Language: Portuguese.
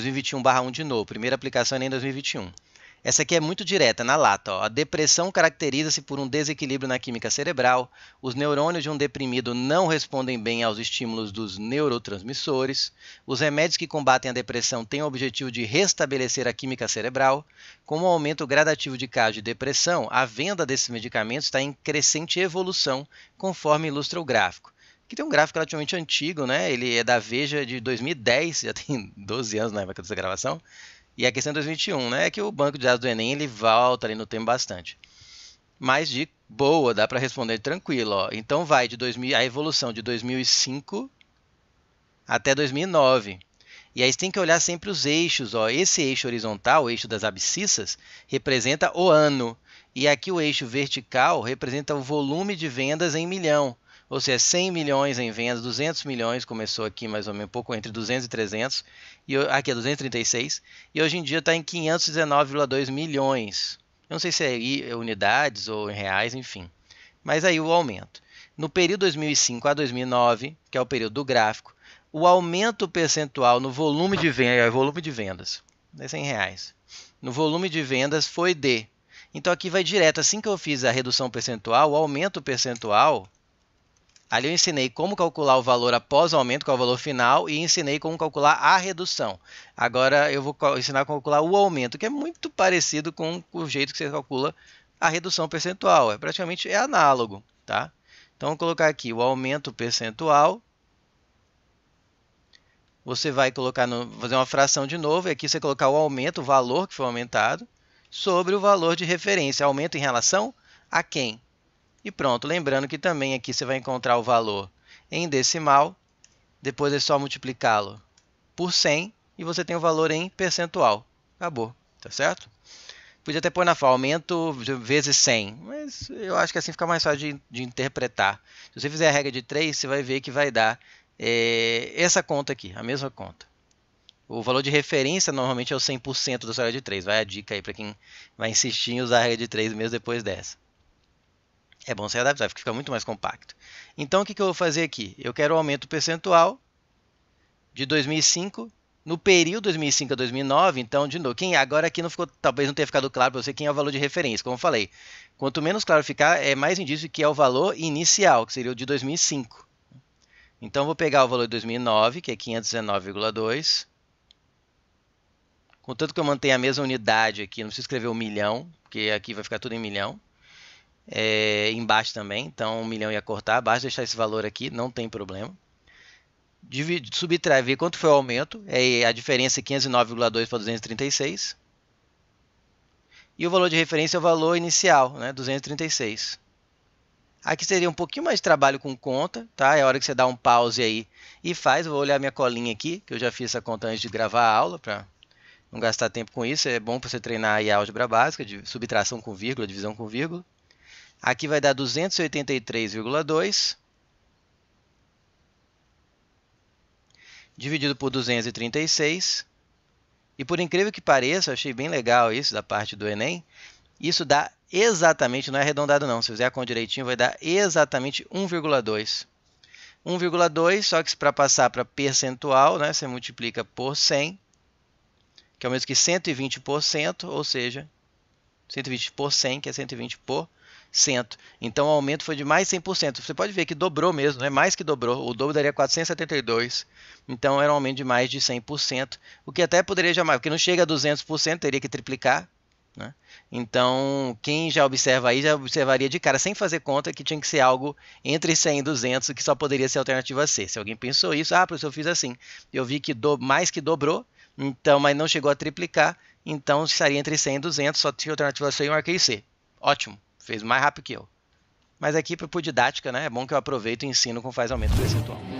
2021/1 de novo, primeira aplicação é em 2021. Essa aqui é muito direta, na lata. Ó. A depressão caracteriza-se por um desequilíbrio na química cerebral, os neurônios de um deprimido não respondem bem aos estímulos dos neurotransmissores, os remédios que combatem a depressão têm o objetivo de restabelecer a química cerebral. Com o aumento gradativo de casos de depressão, a venda desses medicamentos está em crescente evolução, conforme ilustra o gráfico que tem um gráfico relativamente antigo, né? Ele é da Veja de 2010, já tem 12 anos na época dessa gravação. E a questão é de 2021, né? É que o banco de dados do Enem ele volta ali no tempo bastante. Mas de boa, dá para responder tranquilo. Ó. Então vai de 2000, a evolução de 2005 até 2009. E aí você tem que olhar sempre os eixos. Ó. Esse eixo horizontal, o eixo das abscissas, representa o ano. E aqui o eixo vertical representa o volume de vendas em milhão ou seja, 100 milhões em vendas, 200 milhões, começou aqui mais ou menos pouco, entre 200 e 300, e, aqui é 236, e hoje em dia está em 519,2 milhões. Eu não sei se é, é unidades ou em reais, enfim. Mas aí o aumento. No período 2005 a 2009, que é o período do gráfico, o aumento percentual no volume de vendas, é, volume de vendas, é 100 reais. No volume de vendas foi de. Então aqui vai direto, assim que eu fiz a redução percentual, o aumento percentual Ali eu ensinei como calcular o valor após o aumento, que é o valor final, e ensinei como calcular a redução. Agora eu vou ensinar a calcular o aumento, que é muito parecido com o jeito que você calcula a redução percentual. É praticamente é análogo, tá? Então vou colocar aqui o aumento percentual. Você vai colocar no, fazer uma fração de novo, e aqui você colocar o aumento, o valor que foi aumentado, sobre o valor de referência, aumento em relação a quem? E pronto, lembrando que também aqui você vai encontrar o valor em decimal, depois é só multiplicá-lo por 100 e você tem o valor em percentual. Acabou, tá certo? Podia até pôr na fala, aumento vezes 100, mas eu acho que assim fica mais fácil de, de interpretar. Se você fizer a regra de 3, você vai ver que vai dar é, essa conta aqui, a mesma conta. O valor de referência normalmente é o 100% da regra de 3. Vai a dica aí para quem vai insistir em usar a regra de 3 mesmo depois dessa. É bom você adaptar, porque fica muito mais compacto. Então, o que, que eu vou fazer aqui? Eu quero o aumento percentual de 2005 no período 2005 a 2009, então, de novo, quem agora aqui não ficou, talvez não tenha ficado claro para você quem é o valor de referência, como eu falei. Quanto menos claro ficar, é mais indício que é o valor inicial, que seria o de 2005. Então, vou pegar o valor de 2009, que é 519,2. Contanto que eu mantenha a mesma unidade aqui, não preciso escrever o um milhão, porque aqui vai ficar tudo em milhão é, embaixo também, então 1 milhão ia cortar, basta deixar esse valor aqui, não tem problema. Divide, subtrai, ver quanto foi o aumento, é a diferença é 509,2 para 236. E o valor de referência é o valor inicial, né, 236. Aqui seria um pouquinho mais de trabalho com conta, tá? É a hora que você dá um pause aí e faz. vou olhar minha colinha aqui, que eu já fiz essa conta antes de gravar a aula, para não gastar tempo com isso. É bom para você treinar a álgebra básica, de subtração com vírgula, divisão com vírgula. Aqui vai dar 283,2 dividido por 236. E por incrível que pareça, achei bem legal isso da parte do Enem. Isso dá exatamente, não é arredondado não, se fizer a conta direitinho vai dar exatamente 1,2. 1,2, só que para passar para percentual, né, você multiplica por 100, que é o mesmo que 120%, ou seja, 120 por 100, que é 120 por então o aumento foi de mais 100%. Você pode ver que dobrou mesmo, né? mais que dobrou. O dobro daria 472. Então era um aumento de mais de 100%, o que até poderia jamais, porque não chega a 200%, teria que triplicar. Né? Então, quem já observa aí, já observaria de cara, sem fazer conta, que tinha que ser algo entre 100 e 200, que só poderia ser alternativa C. Se alguém pensou isso, ah, professor, eu fiz assim. Eu vi que do, mais que dobrou, então, mas não chegou a triplicar, então estaria entre 100 e 200, só tinha alternativa C e um arquei C. Ótimo. Fez mais rápido que eu. Mas aqui, por didática, né? É bom que eu aproveito e ensino com faz aumento percentual.